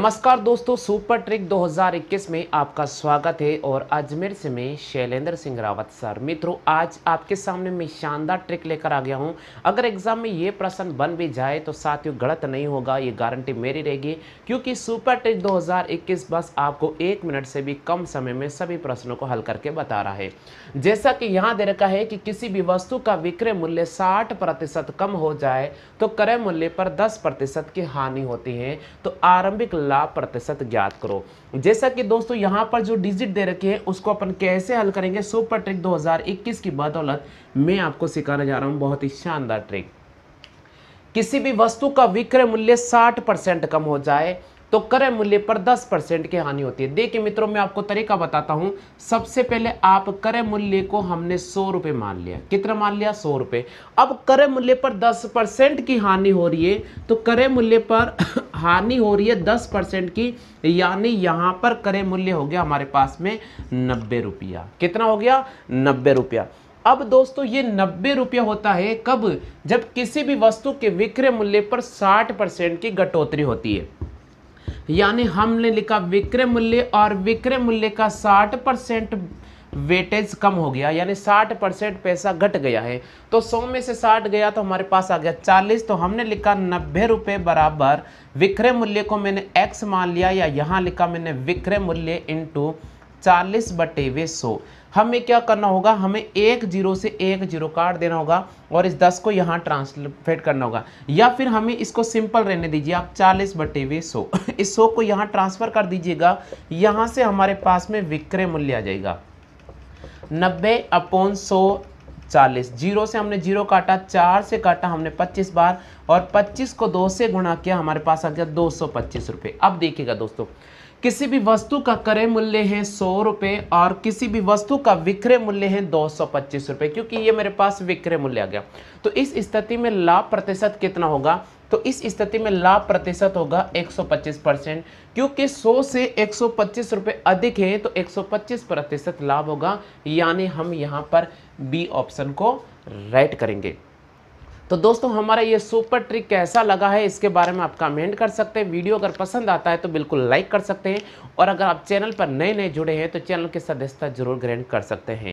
नमस्कार दोस्तों super trick 2021 में आपका स्वागत है और अजमेर से मैं शैलेंद्र सिंह रावत सर मित्रों आज आपके सामने मैं शानदार ट्रिक लेकर आ गया हूं अगर एग्जाम में ये प्रश्न बन भी जाए तो साथियों गलत नहीं होगा ये गारंटी मेरी रहेगी क्योंकि सुपर ट्रिक 2021 बस आपको एक मिनट से भी कम समय में सभी प्रश्नों को हल करके बता रहा है जैसा कि यहाँ दे रखा है कि किसी भी वस्तु का विक्रय मूल्य साठ कम हो जाए तो क्रय मूल्य पर दस की हानि होती है तो आरंभिक अगला प्रतिशत ज्ञात करो जैसा कि दोस्तों यहाँ पर जो डिजिट दे रखे हैं उसको अपन कैसे हल करेंगे सुपर ट्रिक 2021 की बदौलत मैं आपको सिखाने जा रहा हूँ बहुत ही शानदार ट्रिक किसी भी वस्तु का विक्रय मूल्य 60 परसेंट कम हो जाए तो क्रय मूल्य पर 10 परसेंट की हानि होती है देखिए मित्रों मैं आपको तरीका बताता हूं सबसे पहले आप क्रय मूल्य को हमने सौ रुपये मान लिया कितना मान लिया सौ रुपये अब क्रय मूल्य पर 10 परसेंट की हानि हो रही है तो क्रय मूल्य पर हानि हो रही है दस परसेंट की यानी यहां पर करे मूल्य हो गया हमारे पास में नब्बे रुपया कितना हो गया नब्बे रुपया अब दोस्तों ये नब्बे रुपया होता है कब जब किसी भी वस्तु के विक्रय मूल्य पर साठ परसेंट की घटोतरी होती है यानी हमने लिखा विक्रय मूल्य और विक्रय मूल्य का साठ वेटेज कम हो गया यानी 60 परसेंट पैसा घट गया है तो 100 में से 60 गया तो हमारे पास आ गया 40 तो हमने लिखा नब्बे रुपये बराबर विक्रय मूल्य को मैंने एक्स मान लिया या यहाँ लिखा मैंने विक्रय मूल्य इंटू चालीस बटे वे सौ हमें क्या करना होगा हमें एक जीरो से एक जीरो काट देना होगा और इस दस को यहाँ ट्रांसलेट करना होगा या फिर हमें इसको सिंपल रहने दीजिए आप चालीस बटे वे सौ इस सौ को यहाँ ट्रांसफ़र कर दीजिएगा यहाँ से हमारे पास में विक्रय मूल्य आ जाएगा नब्बे अपॉन सौ चालीस जीरो से हमने जीरो काटा चार से काटा हमने पच्चीस बार और पच्चीस को दो से गुणा किया हमारे पास आ गया दो सौ पच्चीस रुपये अब देखिएगा दोस्तों किसी भी वस्तु का क्रय मूल्य है सौ रुपये और किसी भी वस्तु का विक्रय मूल्य है दो सौ पच्चीस रुपये क्योंकि ये मेरे पास विक्रय मूल्य आ गया तो इस स्थिति में लाभ प्रतिशत कितना होगा तो इस स्थिति में लाभ प्रतिशत होगा 125 परसेंट क्योंकि 100 से 125 रुपए अधिक है तो 125 प्रतिशत लाभ होगा यानी हम यहाँ पर बी ऑप्शन को राइट करेंगे तो दोस्तों हमारा ये सुपर ट्रिक कैसा लगा है इसके बारे में आप कमेंट कर सकते हैं वीडियो अगर पसंद आता है तो बिल्कुल लाइक कर सकते हैं और अगर आप चैनल पर नए नए जुड़े हैं तो चैनल की सदस्यता जरूर ग्रहण कर सकते हैं